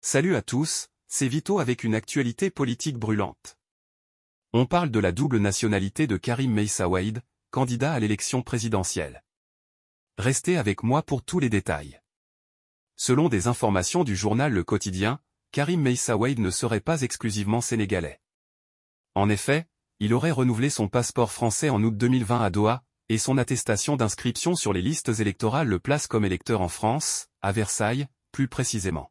Salut à tous, c'est Vito avec une actualité politique brûlante. On parle de la double nationalité de Karim Meissa candidat à l'élection présidentielle. Restez avec moi pour tous les détails. Selon des informations du journal Le Quotidien, Karim Meissa ne serait pas exclusivement sénégalais. En effet, il aurait renouvelé son passeport français en août 2020 à Doha, et son attestation d'inscription sur les listes électorales le place comme électeur en France, à Versailles, plus précisément.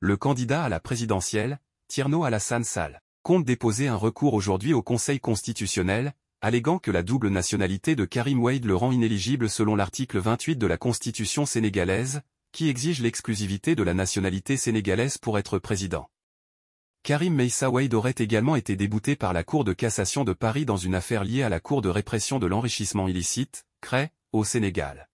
Le candidat à la présidentielle, Tierno Alassane Sal, compte déposer un recours aujourd'hui au Conseil constitutionnel, alléguant que la double nationalité de Karim Wade le rend inéligible selon l'article 28 de la Constitution sénégalaise, qui exige l'exclusivité de la nationalité sénégalaise pour être président. Karim Meissa Wade aurait également été débouté par la Cour de cassation de Paris dans une affaire liée à la Cour de répression de l'enrichissement illicite, CRE, au Sénégal.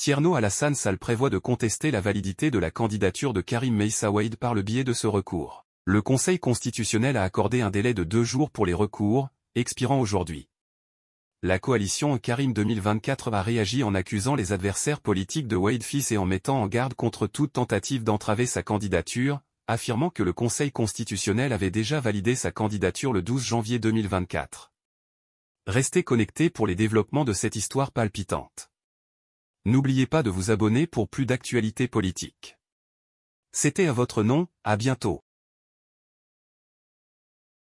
Tierno Alassane Sall prévoit de contester la validité de la candidature de Karim Meissa Wade par le biais de ce recours. Le Conseil constitutionnel a accordé un délai de deux jours pour les recours, expirant aujourd'hui. La coalition Karim 2024 a réagi en accusant les adversaires politiques de Wade Fils et en mettant en garde contre toute tentative d'entraver sa candidature, affirmant que le Conseil constitutionnel avait déjà validé sa candidature le 12 janvier 2024. Restez connectés pour les développements de cette histoire palpitante. N'oubliez pas de vous abonner pour plus d'actualités politiques. C'était à votre nom, à bientôt.